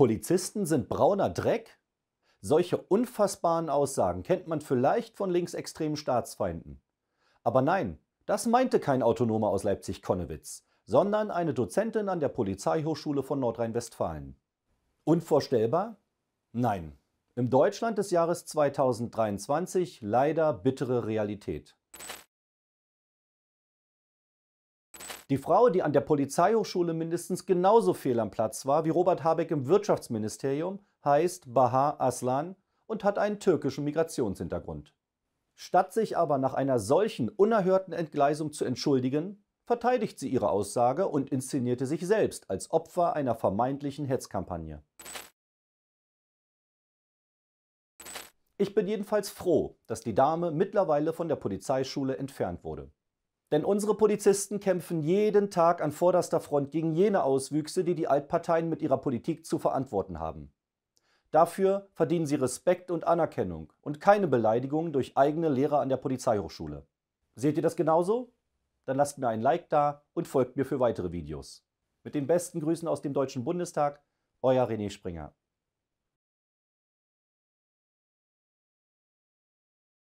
Polizisten sind brauner Dreck? Solche unfassbaren Aussagen kennt man vielleicht von linksextremen Staatsfeinden. Aber nein, das meinte kein Autonomer aus Leipzig-Konnewitz, sondern eine Dozentin an der Polizeihochschule von Nordrhein-Westfalen. Unvorstellbar? Nein. Im Deutschland des Jahres 2023 leider bittere Realität. Die Frau, die an der Polizeihochschule mindestens genauso fehl am Platz war wie Robert Habeck im Wirtschaftsministerium, heißt Baha Aslan und hat einen türkischen Migrationshintergrund. Statt sich aber nach einer solchen unerhörten Entgleisung zu entschuldigen, verteidigt sie ihre Aussage und inszenierte sich selbst als Opfer einer vermeintlichen Hetzkampagne. Ich bin jedenfalls froh, dass die Dame mittlerweile von der Polizeischule entfernt wurde. Denn unsere Polizisten kämpfen jeden Tag an vorderster Front gegen jene Auswüchse, die die Altparteien mit ihrer Politik zu verantworten haben. Dafür verdienen sie Respekt und Anerkennung und keine Beleidigung durch eigene Lehrer an der Polizeihochschule. Seht ihr das genauso? Dann lasst mir ein Like da und folgt mir für weitere Videos. Mit den besten Grüßen aus dem Deutschen Bundestag, euer René Springer.